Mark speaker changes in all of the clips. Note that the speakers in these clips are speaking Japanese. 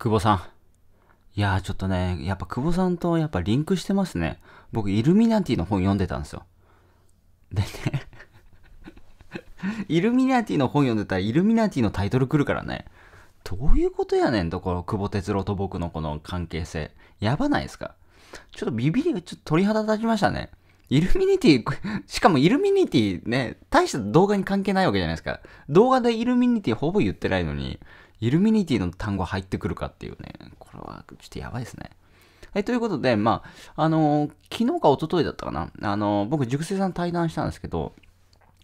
Speaker 1: 久保さん。いやーちょっとね、やっぱ久保さんとやっぱリンクしてますね。僕、イルミナティの本読んでたんですよ。でね イルミナティの本読んでたらイルミナティのタイトル来るからね。どういうことやねんと、この久保哲郎と僕のこの関係性。やばないですかちょっとビビりがちょっと鳥肌立ちましたね。イルミニティ、しかもイルミニティね、大した動画に関係ないわけじゃないですか。動画でイルミニティほぼ言ってないのに、イルミニティの単語入ってくるかっていうね、これはちょっとやばいですね。はい、ということで、まあ、あのー、昨日か一昨日だったかな、あのー、僕、熟成さん対談したんですけど、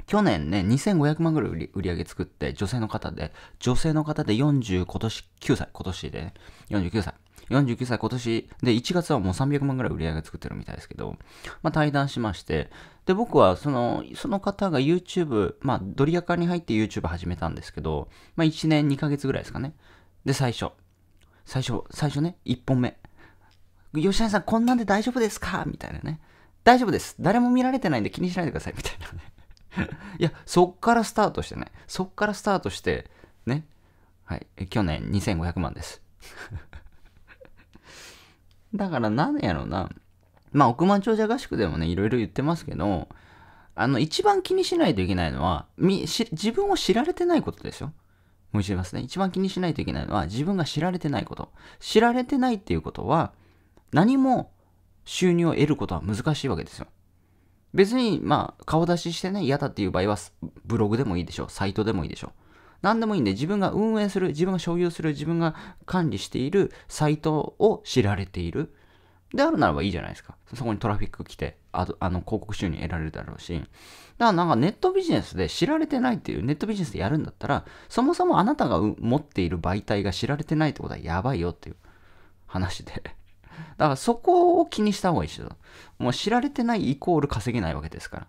Speaker 1: 去年ね、2500万ぐらい売り売り上げ作って、女性の方で、女性の方で40、今年9歳、今年で、ね、49歳。49歳今年で1月はもう300万ぐらい売り上げ作ってるみたいですけど、まあ、対談しまして、で、僕はその、その方が YouTube、まあ、ドリアカに入って YouTube 始めたんですけど、まあ、1年2ヶ月ぐらいですかね。で、最初。最初、最初ね、1本目。吉谷さん、こんなんで大丈夫ですかみたいなね。大丈夫です。誰も見られてないんで気にしないでください。みたいなね。いや、そっからスタートしてね。そっからスタートして、ね。はい。去年2500万です。だからなんやろな。まあ、億万長者合宿でもね、いろいろ言ってますけど、あの、一番気にしないといけないのは、み、し、自分を知られてないことでしょもう一度言いますね。一番気にしないといけないのは、自分が知られてないこと。知られてないっていうことは、何も収入を得ることは難しいわけですよ。別に、まあ、顔出ししてね、嫌だっていう場合は、ブログでもいいでしょう。サイトでもいいでしょう。何でもいいんで、自分が運営する、自分が所有する、自分が管理しているサイトを知られている。であるならばいいじゃないですか。そこにトラフィック来て、ああの広告収入得られるだろうし。だからなんかネットビジネスで知られてないっていう、ネットビジネスでやるんだったら、そもそもあなたが持っている媒体が知られてないってことはやばいよっていう話で。だからそこを気にした方がいいですもう知られてないイコール稼げないわけですから。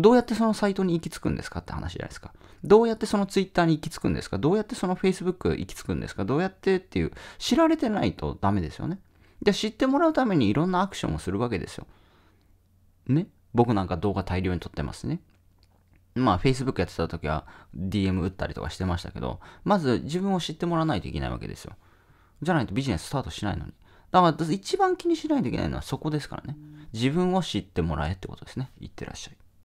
Speaker 1: どうやってそのサイトに行き着くんですかって話じゃないですか。どうやってその Twitter に行き着くんですかどうやってその Facebook 行き着くんですかどうやってっていう、知られてないとダメですよね。で、知ってもらうためにいろんなアクションをするわけですよ。ね僕なんか動画大量に撮ってますね。まあ、Facebook やってた時は DM 打ったりとかしてましたけど、まず自分を知ってもらわないといけないわけですよ。じゃないとビジネススタートしないのに。だから一番気にしないといけないのはそこですからね。自分を知ってもらえってことですね。いってらっしゃい。